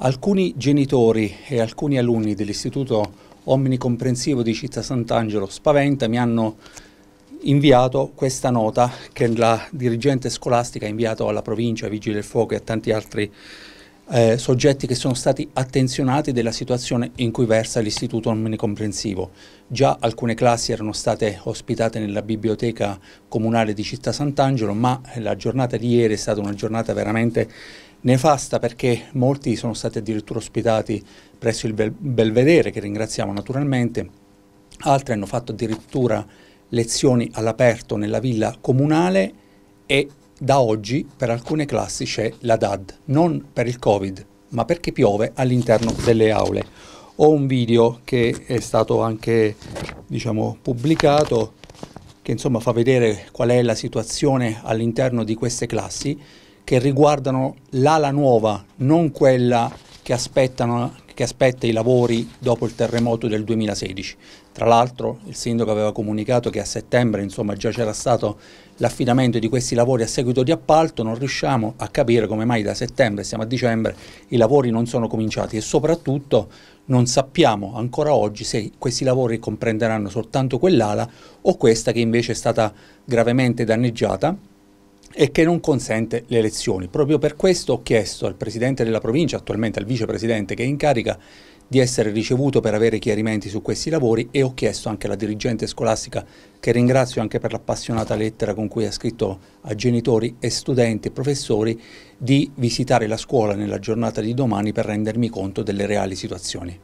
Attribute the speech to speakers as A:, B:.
A: Alcuni genitori e alcuni alunni dell'Istituto Omnicomprensivo di Città Sant'Angelo Spaventa mi hanno inviato questa nota che la dirigente scolastica ha inviato alla provincia, ai Vigili del Fuoco e a tanti altri eh, soggetti che sono stati attenzionati della situazione in cui versa l'istituto omnicomprensivo. Già alcune classi erano state ospitate nella biblioteca comunale di Città Sant'Angelo, ma la giornata di ieri è stata una giornata veramente nefasta perché molti sono stati addirittura ospitati presso il Bel Belvedere, che ringraziamo naturalmente, altri hanno fatto addirittura lezioni all'aperto nella villa comunale e da oggi per alcune classi c'è la DAD, non per il Covid, ma perché piove all'interno delle aule. Ho un video che è stato anche diciamo, pubblicato che insomma fa vedere qual è la situazione all'interno di queste classi che riguardano l'ala nuova, non quella che, aspettano, che aspetta i lavori dopo il terremoto del 2016. Tra l'altro il sindaco aveva comunicato che a settembre insomma, già c'era stato l'affidamento di questi lavori a seguito di appalto, non riusciamo a capire come mai da settembre, siamo a dicembre, i lavori non sono cominciati e soprattutto non sappiamo ancora oggi se questi lavori comprenderanno soltanto quell'ala o questa che invece è stata gravemente danneggiata e che non consente le elezioni. Proprio per questo ho chiesto al presidente della provincia, attualmente al vicepresidente che è in carica, di essere ricevuto per avere chiarimenti su questi lavori e ho chiesto anche alla dirigente scolastica, che ringrazio anche per l'appassionata lettera con cui ha scritto a genitori e studenti e professori, di visitare la scuola nella giornata di domani per rendermi conto delle reali situazioni.